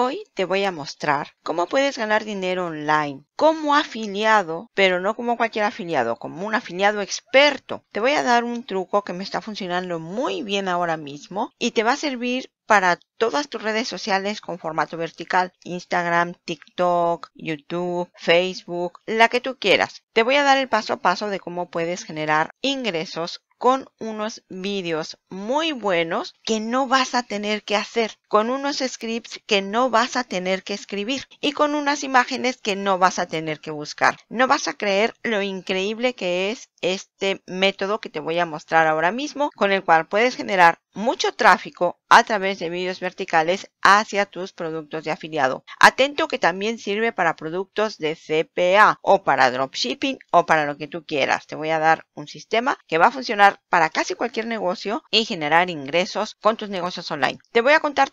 Hoy te voy a mostrar cómo puedes ganar dinero online como afiliado, pero no como cualquier afiliado, como un afiliado experto. Te voy a dar un truco que me está funcionando muy bien ahora mismo y te va a servir para todas tus redes sociales con formato vertical, Instagram, TikTok, YouTube, Facebook, la que tú quieras. Te voy a dar el paso a paso de cómo puedes generar ingresos con unos vídeos muy buenos que no vas a tener que hacer con unos scripts que no vas a tener que escribir y con unas imágenes que no vas a tener que buscar. No vas a creer lo increíble que es este método que te voy a mostrar ahora mismo, con el cual puedes generar mucho tráfico a través de vídeos verticales hacia tus productos de afiliado. Atento que también sirve para productos de CPA o para dropshipping o para lo que tú quieras. Te voy a dar un sistema que va a funcionar para casi cualquier negocio y generar ingresos con tus negocios online. Te voy a contar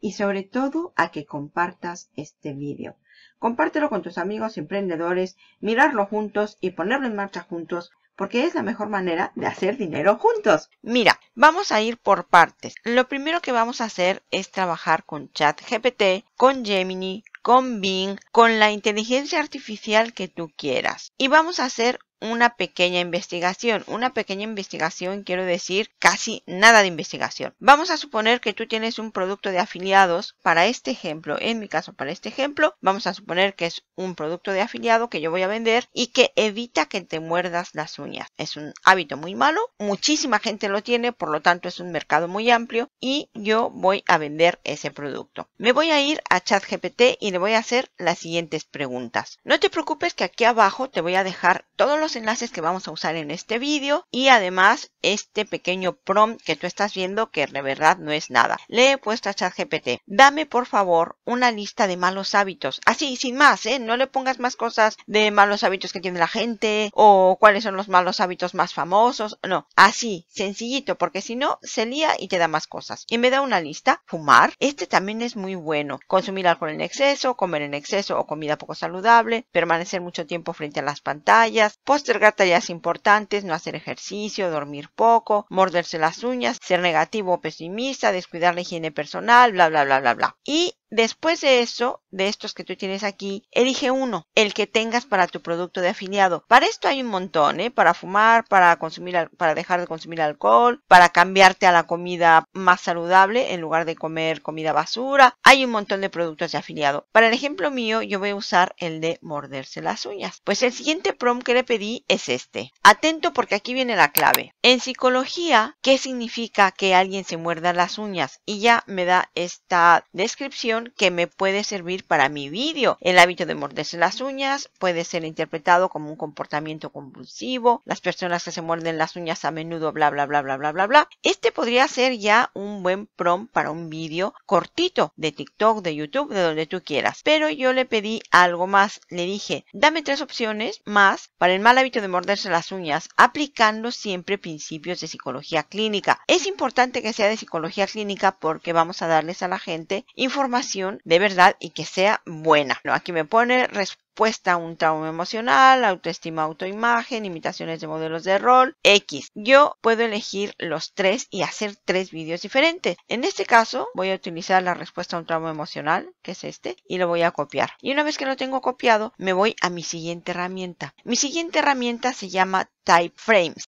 y sobre todo a que compartas este vídeo. Compártelo con tus amigos emprendedores, mirarlo juntos y ponerlo en marcha juntos porque es la mejor manera de hacer dinero juntos. Mira, Vamos a ir por partes. Lo primero que vamos a hacer es trabajar con ChatGPT, con Gemini, con Bing, con la inteligencia artificial que tú quieras. Y vamos a hacer una pequeña investigación. Una pequeña investigación quiero decir casi nada de investigación. Vamos a suponer que tú tienes un producto de afiliados para este ejemplo. En mi caso, para este ejemplo, vamos a suponer que es un producto de afiliado que yo voy a vender y que evita que te muerdas las uñas. Es un hábito muy malo. Muchísima gente lo tiene por lo tanto es un mercado muy amplio y yo voy a vender ese producto. Me voy a ir a ChatGPT y le voy a hacer las siguientes preguntas. No te preocupes que aquí abajo te voy a dejar todos los enlaces que vamos a usar en este vídeo y además este pequeño prompt que tú estás viendo que de verdad no es nada. Le he puesto a ChatGPT, dame por favor una lista de malos hábitos. Así, sin más, ¿eh? No le pongas más cosas de malos hábitos que tiene la gente o cuáles son los malos hábitos más famosos. No, así, sencillito, porque si no, se lía y te da más cosas. Y me da una lista, fumar, este también es muy bueno, consumir alcohol en exceso, comer en exceso o comida poco saludable, permanecer mucho tiempo frente a las pantallas, postergar tareas importantes, no hacer ejercicio, dormir poco, morderse las uñas, ser negativo o pesimista, descuidar la higiene personal, bla, bla, bla, bla, bla. Y Después de eso, de estos que tú tienes aquí, elige uno, el que tengas para tu producto de afiliado. Para esto hay un montón, ¿eh? Para fumar, para consumir, para dejar de consumir alcohol, para cambiarte a la comida más saludable en lugar de comer comida basura. Hay un montón de productos de afiliado. Para el ejemplo mío, yo voy a usar el de morderse las uñas. Pues el siguiente prompt que le pedí es este. Atento porque aquí viene la clave. En psicología, ¿qué significa que alguien se muerda las uñas? Y ya me da esta descripción que me puede servir para mi vídeo. El hábito de morderse las uñas puede ser interpretado como un comportamiento compulsivo. Las personas que se muerden las uñas a menudo, bla, bla, bla, bla, bla, bla, bla. Este podría ser ya un buen prompt para un vídeo cortito de TikTok, de YouTube, de donde tú quieras. Pero yo le pedí algo más. Le dije, dame tres opciones más para el mal hábito de morderse las uñas, aplicando siempre principios de psicología clínica. Es importante que sea de psicología clínica porque vamos a darles a la gente información de verdad y que sea buena. aquí me pone respuesta a un trauma emocional, autoestima, autoimagen, imitaciones de modelos de rol, X. Yo puedo elegir los tres y hacer tres vídeos diferentes. En este caso voy a utilizar la respuesta a un trauma emocional, que es este, y lo voy a copiar. Y una vez que lo tengo copiado, me voy a mi siguiente herramienta. Mi siguiente herramienta se llama Type Frames.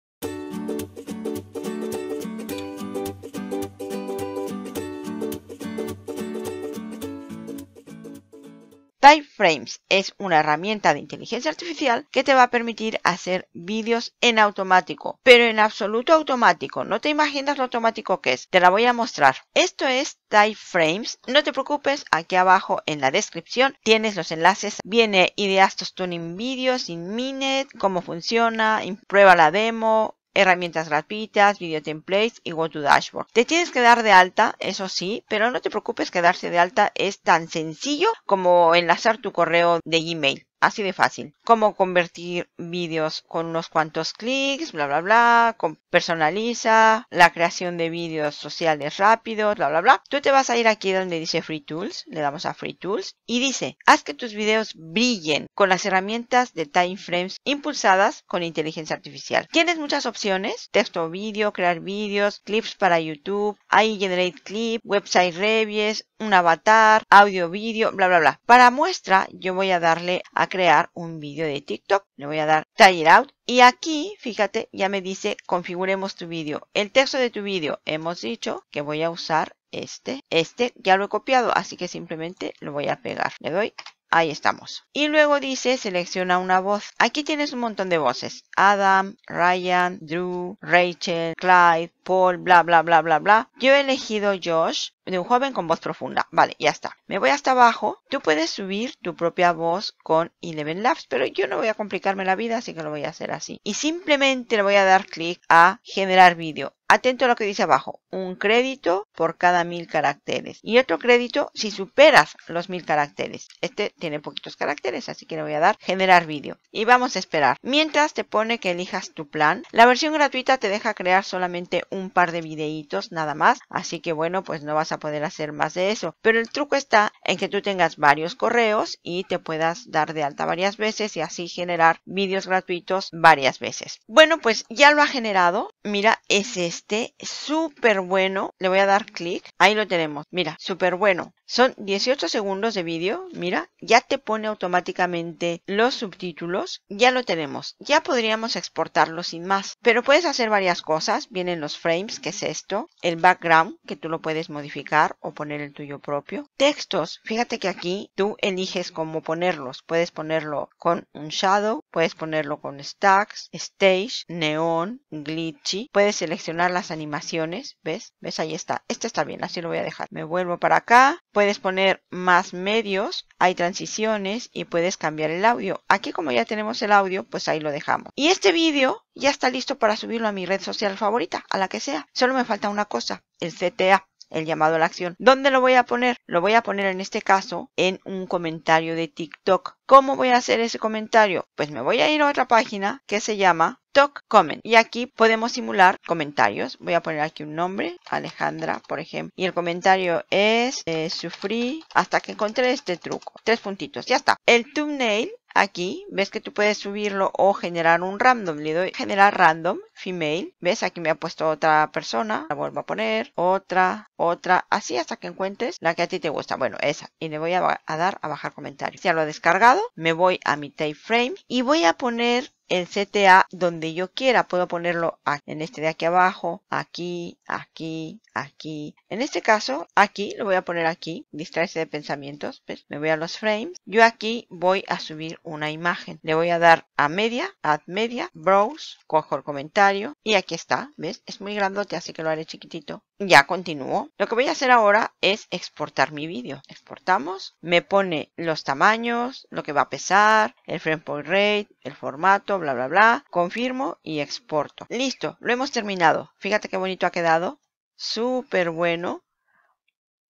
Typeframes es una herramienta de inteligencia artificial que te va a permitir hacer vídeos en automático, pero en absoluto automático. No te imaginas lo automático que es. Te la voy a mostrar. Esto es Typeframes. No te preocupes, aquí abajo en la descripción tienes los enlaces. Viene ideas tuning videos, in minute, cómo funciona, prueba la demo, herramientas gratuitas, video templates y Go to Dashboard. Te tienes que dar de alta, eso sí, pero no te preocupes que darse de alta es tan sencillo como enlazar tu correo de Gmail. Así de fácil. Cómo convertir vídeos con unos cuantos clics, bla, bla, bla. personaliza, la creación de vídeos sociales rápidos, bla, bla, bla. Tú te vas a ir aquí donde dice Free Tools. Le damos a Free Tools. Y dice, haz que tus vídeos brillen con las herramientas de Timeframes impulsadas con inteligencia artificial. Tienes muchas opciones. Texto vídeo, crear vídeos, clips para YouTube, iGenerate Clip, Website Reviews, un avatar, audio, vídeo, bla, bla, bla. Para muestra, yo voy a darle a crear un vídeo de TikTok. Le voy a dar Try It Out. Y aquí, fíjate, ya me dice configuremos tu vídeo. El texto de tu vídeo hemos dicho que voy a usar este. Este ya lo he copiado, así que simplemente lo voy a pegar. Le doy Ahí estamos. Y luego dice, selecciona una voz. Aquí tienes un montón de voces. Adam, Ryan, Drew, Rachel, Clyde, Paul, bla, bla, bla, bla, bla. Yo he elegido Josh de un joven con voz profunda. Vale, ya está. Me voy hasta abajo. Tú puedes subir tu propia voz con Eleven Labs, pero yo no voy a complicarme la vida, así que lo voy a hacer así. Y simplemente le voy a dar clic a generar vídeo. Atento a lo que dice abajo. Un crédito por cada mil caracteres. Y otro crédito si superas los mil caracteres. Este tiene poquitos caracteres, así que le voy a dar generar vídeo. Y vamos a esperar. Mientras te pone que elijas tu plan. La versión gratuita te deja crear solamente un par de videitos nada más. Así que bueno, pues no vas a poder hacer más de eso. Pero el truco está en que tú tengas varios correos y te puedas dar de alta varias veces y así generar vídeos gratuitos varias veces. Bueno, pues ya lo ha generado. Mira, es este este súper bueno. Le voy a dar clic. Ahí lo tenemos. Mira, súper bueno. Son 18 segundos de vídeo. Mira, ya te pone automáticamente los subtítulos. Ya lo tenemos. Ya podríamos exportarlo sin más. Pero puedes hacer varias cosas. Vienen los frames, que es esto. El background, que tú lo puedes modificar o poner el tuyo propio. Textos. Fíjate que aquí tú eliges cómo ponerlos. Puedes ponerlo con un shadow. Puedes ponerlo con stacks, stage, neón, glitchy. Puedes seleccionar las animaciones, ¿ves? ¿Ves? Ahí está. Este está bien, así lo voy a dejar. Me vuelvo para acá. Puedes poner más medios, hay transiciones y puedes cambiar el audio. Aquí como ya tenemos el audio, pues ahí lo dejamos. Y este vídeo ya está listo para subirlo a mi red social favorita, a la que sea. Solo me falta una cosa, el CTA el llamado a la acción. ¿Dónde lo voy a poner? Lo voy a poner en este caso en un comentario de TikTok. ¿Cómo voy a hacer ese comentario? Pues me voy a ir a otra página que se llama Talk Comment. Y aquí podemos simular comentarios. Voy a poner aquí un nombre, Alejandra, por ejemplo. Y el comentario es, eh, sufrí hasta que encontré este truco. Tres puntitos, ya está. El thumbnail Aquí ves que tú puedes subirlo o generar un random. Le doy generar random, female. ¿Ves? Aquí me ha puesto otra persona. La vuelvo a poner. Otra, otra. Así hasta que encuentres la que a ti te gusta. Bueno, esa. Y le voy a, dar a bajar comentarios. Ya lo he descargado. Me voy a mi tape frame. Y voy a poner el CTA donde yo quiera. Puedo ponerlo en este de aquí abajo, aquí, aquí, aquí. En este caso, aquí, lo voy a poner aquí, distraerse de pensamientos. ¿ves? Me voy a los frames. Yo aquí voy a subir una imagen. Le voy a dar a media, add media, browse, cojo el comentario. Y aquí está, ¿ves? Es muy grandote, así que lo haré chiquitito. Ya continúo. Lo que voy a hacer ahora es exportar mi vídeo. Exportamos. Me pone los tamaños, lo que va a pesar, el frame point rate, el formato, bla, bla, bla. Confirmo y exporto. Listo, lo hemos terminado. Fíjate qué bonito ha quedado. Súper bueno.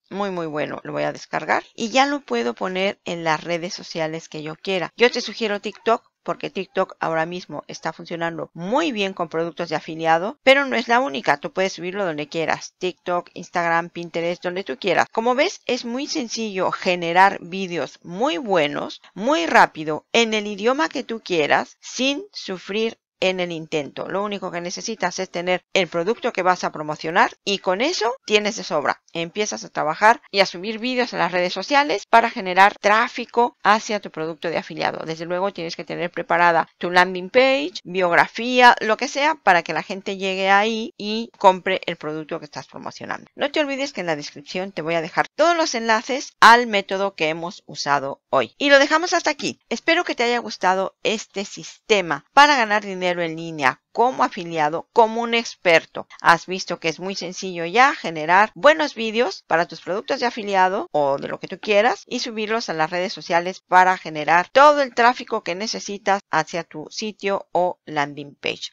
Muy, muy bueno. Lo voy a descargar. Y ya lo puedo poner en las redes sociales que yo quiera. Yo te sugiero TikTok porque TikTok ahora mismo está funcionando muy bien con productos de afiliado, pero no es la única, tú puedes subirlo donde quieras, TikTok, Instagram, Pinterest, donde tú quieras. Como ves, es muy sencillo generar vídeos muy buenos, muy rápido, en el idioma que tú quieras, sin sufrir en el intento. Lo único que necesitas es tener el producto que vas a promocionar y con eso tienes de sobra. Empiezas a trabajar y a subir vídeos en las redes sociales para generar tráfico hacia tu producto de afiliado. Desde luego tienes que tener preparada tu landing page, biografía, lo que sea para que la gente llegue ahí y compre el producto que estás promocionando. No te olvides que en la descripción te voy a dejar todos los enlaces al método que hemos usado hoy. Y lo dejamos hasta aquí. Espero que te haya gustado este sistema para ganar dinero en línea como afiliado, como un experto. Has visto que es muy sencillo ya generar buenos vídeos para tus productos de afiliado o de lo que tú quieras y subirlos a las redes sociales para generar todo el tráfico que necesitas hacia tu sitio o landing page.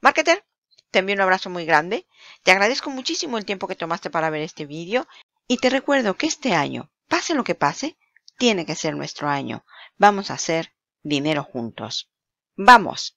Marketer, te envío un abrazo muy grande. Te agradezco muchísimo el tiempo que tomaste para ver este vídeo y te recuerdo que este año, pase lo que pase, tiene que ser nuestro año. Vamos a hacer dinero juntos. Vamos.